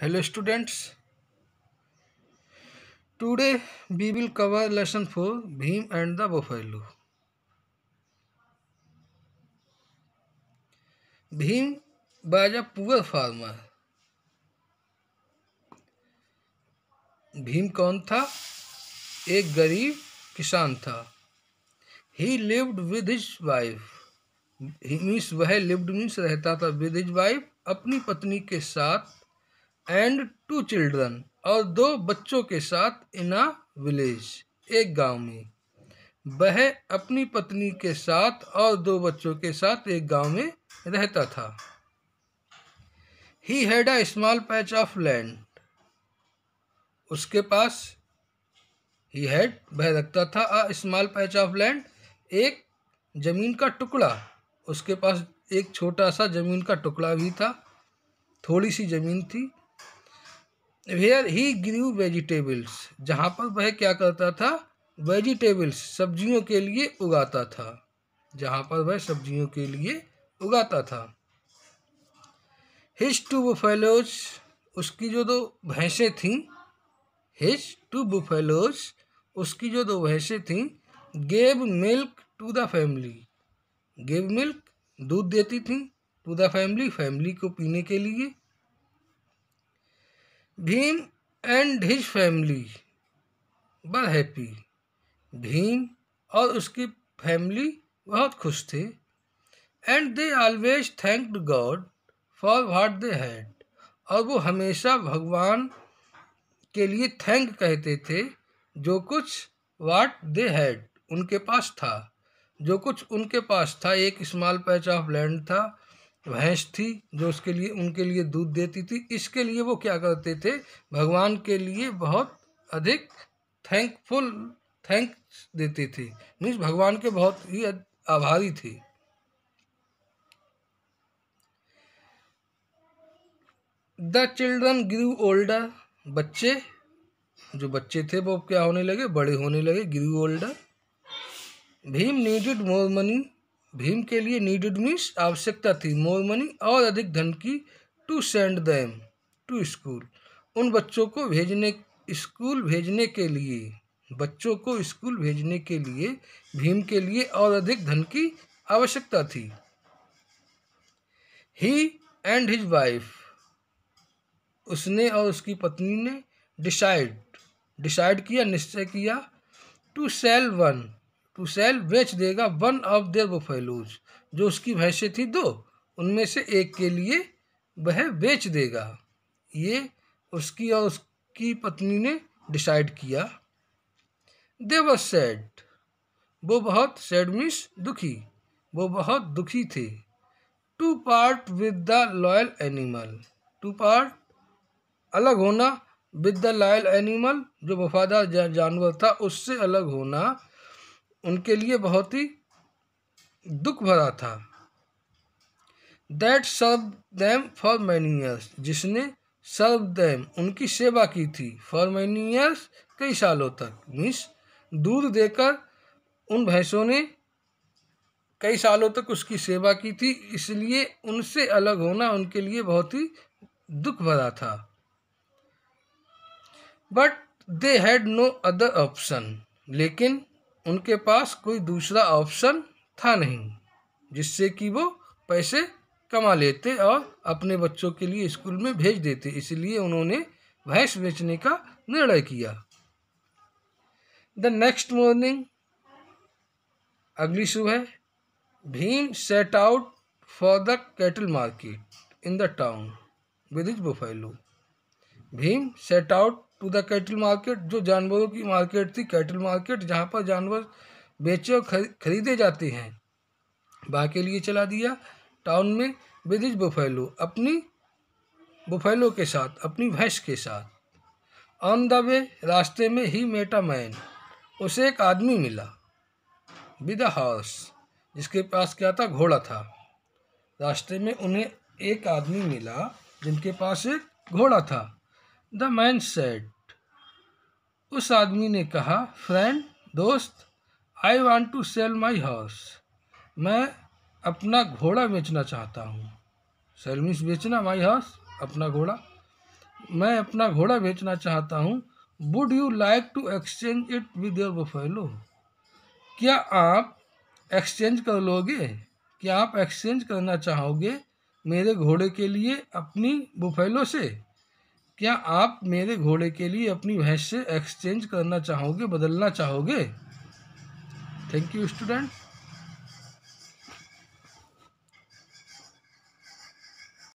hello students today we will cover lesson for Bhim and the buffalo Bhim was a poor farmer Bhim कौन था एक गरीब किसान था he lived with his wife means वह लिव्ड मीन्स रहता था विद हिज वाइफ अपनी पत्नी के साथ एंड टू चिल्ड्रन और दो बच्चों के साथ इन अ विलेज एक गांव में वह अपनी पत्नी के साथ और दो बच्चों के साथ एक गांव में रहता था he had a small patch of land उसके पास ही हैड वह रखता था a small patch of land एक ज़मीन का टुकड़ा उसके पास एक छोटा सा ज़मीन का टुकड़ा भी था थोड़ी सी ज़मीन थी वेयर ही ग्रू वेजिटेबल्स जहाँ पर वह क्या करता था वेजिटेबल्स सब्जियों के लिए उगाता था जहाँ पर वह सब्जियों के लिए उगाता था हिज टू बुफेलोज उसकी जो दो भैंसें थीं हिज टू बुफेलोज उसकी जो दो भैंसें थीं gave milk to the family gave milk दूध देती थी टू द फैमिली फैमिली को पीने के लिए भीम एंड हिज फैमिली बड़ हैप्पी भीम और उसकी फैमिली बहुत खुश थे and they always thanked God for what they had और वो हमेशा भगवान के लिए थैंक कहते थे जो कुछ वाट दे हैड उनके पास था जो कुछ उनके पास था एक स्मॉल पैच ऑफ लैंड था भैंस थी जो उसके लिए उनके लिए दूध देती थी इसके लिए वो क्या करते थे भगवान के लिए बहुत अधिक थैंकफुल थैंक्स देती थी मीन्स भगवान के बहुत ही आभारी थी द चिल्ड्रन ग्रू ओल्डर बच्चे जो बच्चे थे वो क्या होने लगे बड़े होने लगे grew older Bhim needed more money Bhim के लिए नीडेड मीन्स आवश्यकता थी मोर मनी और अधिक धन की to send them to school उन बच्चों को भेजने स्कूल भेजने के लिए बच्चों को स्कूल भेजने के लिए भीम के लिए और अधिक धन की आवश्यकता थी ही एंड हिज वाइफ उसने और उसकी पत्नी ने डिसाइड डिसाइड किया निश्चय किया टू सेल वन पुसैल बेच देगा वन ऑफ देर फैलूज जो उसकी भैंसें थी दो उनमें से एक के लिए वह बेच देगा ये उसकी और उसकी पत्नी ने डिसाइड किया व सैड वो बहुत सैड मीन्स दुखी वो बहुत दुखी थे to part with the loyal animal to part अलग होना विद द लॉयल एनिमल जो वफादार जानवर था उससे अलग होना उनके लिए बहुत ही दुख भरा था that serve them for many years जिसने सर्व दैम उनकी सेवा की थी फॉर मैनी ईयर्स कई सालों तक मीन्स दूध देकर उन भैंसों ने कई सालों तक उसकी सेवा की थी इसलिए उनसे अलग होना उनके लिए बहुत ही दुख भरा था but they had no other option लेकिन उनके पास कोई दूसरा ऑप्शन था नहीं जिससे कि वो पैसे कमा लेते और अपने बच्चों के लिए स्कूल में भेज देते इसलिए उन्होंने भैंस बेचने का निर्णय किया द नेक्स्ट मॉर्निंग अगली सुबह Bhim set out for the cattle market in the town with his buffalo Bhim set out to the cattle market जो जानवरों की मार्केट थी कैटल मार्केट जहाँ पर जानवर बेचे और खरीदे जाते हैं बा के लिए चला दिया टाउन में विदिज बुफैलो अपनी बुफैलो के साथ अपनी भैंस के साथ ऑन द वे रास्ते में ही मेटा मैन उसे एक आदमी मिला विद हाउस हॉर्स जिसके पास क्या था घोड़ा था रास्ते में उन्हें एक आदमी मिला जिनके पास एक घोड़ा था द मैन सेड उस आदमी ने कहा फ्रेंड दोस्त I want to sell my horse मैं अपना घोड़ा बेचना चाहता हूँ सेल मीन्स बेचना माई हाउस अपना घोड़ा मैं अपना घोड़ा बेचना चाहता हूँ would you like to exchange it with your buffalo क्या आप एक्सचेंज कर लोगे क्या आप एक्सचेंज करना चाहोगे मेरे घोड़े के लिए अपनी बुफेलो से क्या आप मेरे घोड़े के लिए अपनी भैंस से एक्सचेंज करना चाहोगे बदलना चाहोगे थैंक यू स्टूडेंट